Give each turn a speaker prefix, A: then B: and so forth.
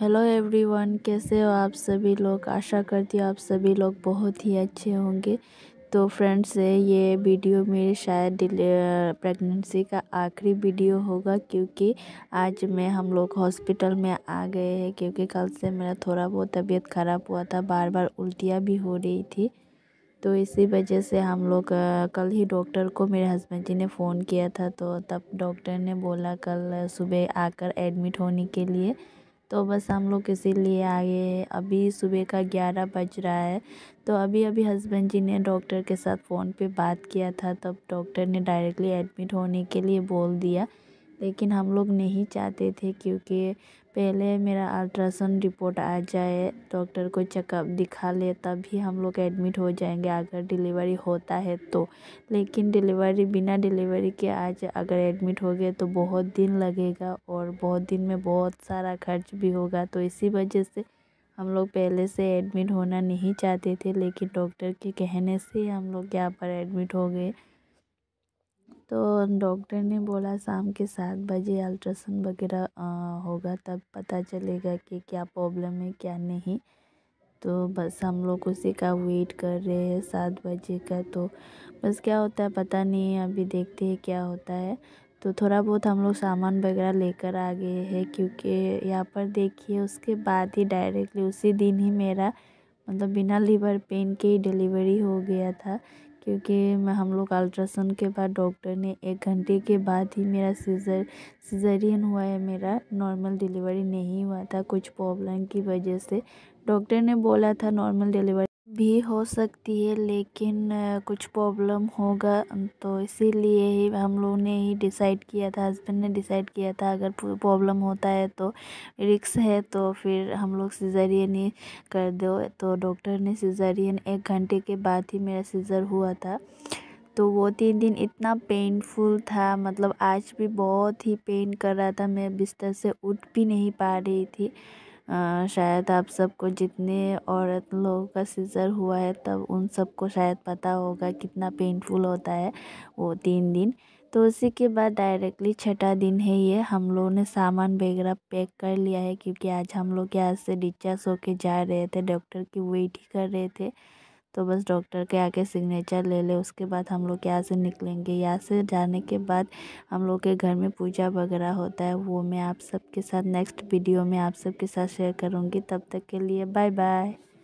A: hello everyone कैसे हो आप सभी लोग आशा करती हूँ आप सभी लोग बहुत ही अच्छे होंगे तो फ्रेंड्स ये वीडियो मेरे शायद प्रेगनेंसी का आखिरी वीडियो होगा क्योंकि आज मैं हम लोग हॉस्पिटल में आ गए हैं क्योंकि कल से मेरा थोड़ा बहुत तबीयत ख़राब हुआ था बार बार उल्टियाँ भी हो रही थी तो इसी वजह से हम लोग कल ही डॉक्टर को मेरे हस्बैंड जी ने फ़ोन किया था तो तब डॉक्टर ने बोला कल सुबह आकर एडमिट होने के लिए तो बस हम लोग इसीलिए आए हैं अभी सुबह का ग्यारह बज रहा है तो अभी अभी हस्बैंड जी ने डॉक्टर के साथ फ़ोन पे बात किया था तब डॉक्टर ने डायरेक्टली एडमिट होने के लिए बोल दिया लेकिन हम लोग नहीं चाहते थे क्योंकि पहले मेरा अल्ट्रासाउंड रिपोर्ट आ जाए डॉक्टर को चेकअप दिखा ले तभी हम लोग एडमिट हो जाएंगे अगर डिलीवरी होता है तो लेकिन डिलीवरी बिना डिलीवरी के आज अगर एडमिट हो गए तो बहुत दिन लगेगा और बहुत दिन में बहुत सारा खर्च भी होगा तो इसी वजह से हम लोग पहले से एडमिट होना नहीं चाहते थे लेकिन डॉक्टर के कहने से हम लोग यहाँ पर एडमिट हो गए तो डॉक्टर ने बोला शाम के सात बजे अल्ट्रासाउंड वगैरह होगा तब पता चलेगा कि क्या प्रॉब्लम है क्या नहीं तो बस हम लोग उसी का वेट कर रहे हैं सात बजे का तो बस क्या होता है पता नहीं है अभी देखते हैं क्या होता है तो थोड़ा बहुत हम लोग सामान वगैरह लेकर आ गए हैं क्योंकि यहाँ पर देखिए उसके बाद ही डायरेक्टली उसी दिन ही मेरा मतलब बिना लीवर पेन के ही डिलीवरी हो गया था क्योंकि मैं हम लोग अल्ट्रासाउंड के बाद डॉक्टर ने एक घंटे के बाद ही मेरा सीजर सीजरियन हुआ है मेरा नॉर्मल डिलीवरी नहीं हुआ था कुछ प्रॉब्लम की वजह से डॉक्टर ने बोला था नॉर्मल डिलीवरी भी हो सकती है लेकिन कुछ प्रॉब्लम होगा तो इसीलिए ही हम लोगों ने ही डिसाइड किया था हस्बैंड ने डिसाइड किया था अगर प्रॉब्लम होता है तो रिक्स है तो फिर हम लोग सिजरियन ही कर दो तो डॉक्टर ने सिजरियन एक घंटे के बाद ही मेरा सीज़र हुआ था तो वो तीन दिन इतना पेनफुल था मतलब आज भी बहुत ही पेन कर रहा था मैं बिस्तर से उठ भी नहीं पा रही थी शायद आप सबको जितने औरत लोगों का सीज़र हुआ है तब उन सबको शायद पता होगा कितना पेनफुल होता है वो तीन दिन तो उसी के बाद डायरेक्टली छठा दिन है ये हम लोगों ने सामान वगैरह पैक कर लिया है क्योंकि आज हम लोग यहाँ से डिस्चार्ज होके जा रहे थे डॉक्टर की वेट ही कर रहे थे तो बस डॉक्टर के आके सिग्नेचर ले ले उसके बाद हम लोग यहाँ से निकलेंगे यहाँ से जाने के बाद हम लोग के घर में पूजा वगैरह होता है वो मैं आप सबके साथ नेक्स्ट वीडियो में आप सबके साथ शेयर करूँगी तब तक के लिए बाय बाय